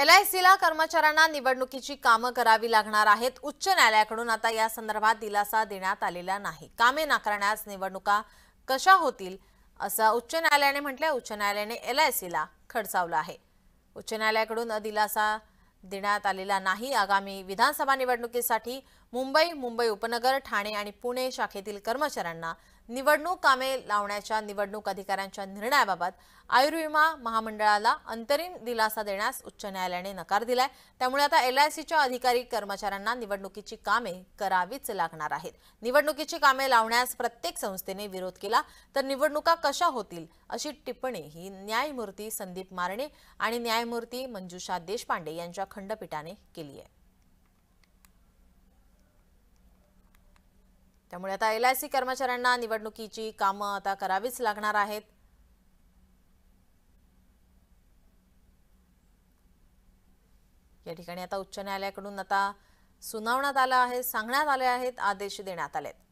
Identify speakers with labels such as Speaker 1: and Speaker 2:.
Speaker 1: एलआयसीला कर्मचाऱ्यांना निवडणुकीची कामं करावी लागणार आहेत उच्च न्यायालयाकडून आता या संदर्भात दिलासा देण्यात आलेला नाही कामे नाकारण्यास निवडणुका कशा होतील असं उच्च न्यायालयाने म्हटलंय उच्च न्यायालयाने एलआयसीला खडसावलं आहे उच्च न्यायालयाकडून दिलासा देण्यात आलेला नाही आगामी विधानसभा निवडणुकीसाठी मुंबई मुंबई उपनगर ठाणे आणि पुणे शाखेतील कर्मचाऱ्यांना निवडणूक कामे लावण्याच्या निवडणूक अधिकाऱ्यांच्या निर्णयाबाबत आयुर्विमा महामंडळाला अंतरिम दिलासा देण्यास उच्च न्यायालयाने नकार दिलाय त्यामुळे आता एलआयसीच्या अधिकारी कर्मचाऱ्यांना निवडणुकीची कामे करावीच लागणार आहेत निवडणुकीची कामे लावण्यास प्रत्येक संस्थेने विरोध केला तर निवडणुका कशा होतील अशी टिप्पणी ही न्यायमूर्ती संदीप मारणे आणि न्यायमूर्ती मंजुषा देशपांडे यांच्या खंडपीठाने केली आहे त्यामुळे आता एल आय सी कर्मचाऱ्यांना निवडणुकीची कामं आता करावीच लागणार आहेत या ठिकाणी आता उच्च न्यायालयाकडून आता सुनावण्यात आलं आहे सांगण्यात आले आहेत आदेश देण्यात आले आहेत